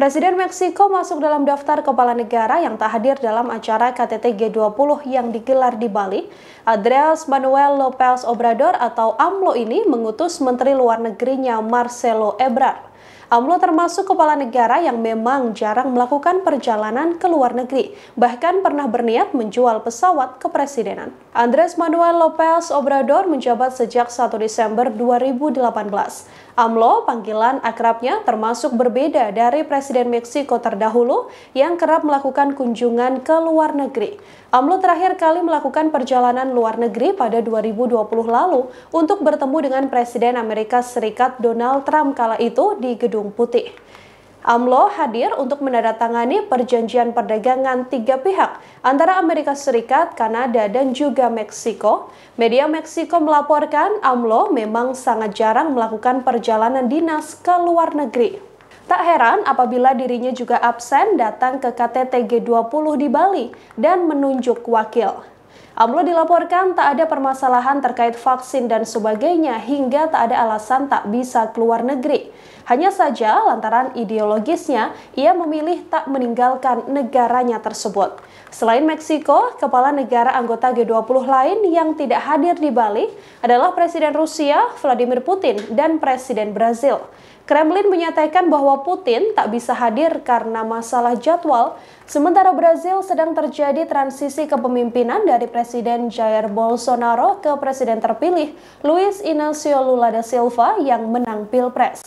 Presiden Meksiko masuk dalam daftar kepala negara yang tak hadir dalam acara KTT G20 yang digelar di Bali. Andreas Manuel Lopez Obrador atau AMLO ini mengutus Menteri Luar Negerinya Marcelo Ebrard AMLO termasuk kepala negara yang memang jarang melakukan perjalanan ke luar negeri, bahkan pernah berniat menjual pesawat kepresidenan. Andres Manuel Lopez Obrador menjabat sejak 1 Desember 2018. AMLO, panggilan akrabnya, termasuk berbeda dari Presiden Meksiko terdahulu yang kerap melakukan kunjungan ke luar negeri. AMLO terakhir kali melakukan perjalanan luar negeri pada 2020 lalu untuk bertemu dengan Presiden Amerika Serikat Donald Trump kala itu di Gedung Putih. AMLO hadir untuk menandatangani perjanjian perdagangan tiga pihak antara Amerika Serikat, Kanada, dan juga Meksiko. Media Meksiko melaporkan AMLO memang sangat jarang melakukan perjalanan dinas ke luar negeri. Tak heran apabila dirinya juga absen datang ke KTT G20 di Bali dan menunjuk wakil. AMLO dilaporkan tak ada permasalahan terkait vaksin dan sebagainya hingga tak ada alasan tak bisa keluar negeri. Hanya saja lantaran ideologisnya ia memilih tak meninggalkan negaranya tersebut. Selain Meksiko, kepala negara anggota G20 lain yang tidak hadir di Bali adalah Presiden Rusia Vladimir Putin dan Presiden Brazil. Kremlin menyatakan bahwa Putin tak bisa hadir karena masalah jadwal, sementara Brazil sedang terjadi transisi kepemimpinan dari Presiden Jair Bolsonaro ke Presiden terpilih Luis Inácio Lula da Silva yang menang Pilpres.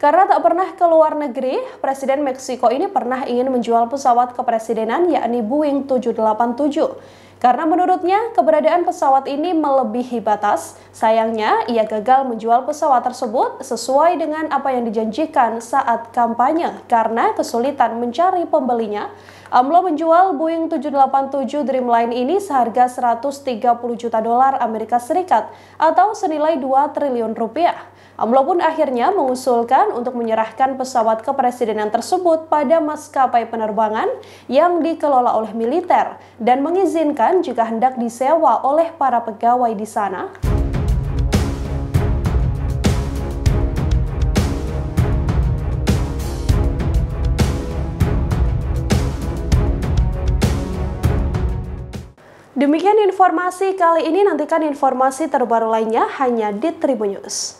Karena tak pernah ke luar negeri, Presiden Meksiko ini pernah ingin menjual pesawat kepresidenan yakni Boeing 787. Karena menurutnya keberadaan pesawat ini melebihi batas, sayangnya ia gagal menjual pesawat tersebut sesuai dengan apa yang dijanjikan saat kampanye karena kesulitan mencari pembelinya. AMLO menjual Boeing 787 Dreamline ini seharga 130 juta dolar Amerika Serikat atau senilai 2 triliun rupiah. AMLO pun akhirnya mengusulkan untuk menyerahkan pesawat kepresidenan tersebut pada maskapai penerbangan yang dikelola oleh militer dan mengizinkan jika hendak disewa oleh para pegawai di sana. Demikian informasi kali ini, nantikan informasi terbaru lainnya hanya di Tribun News.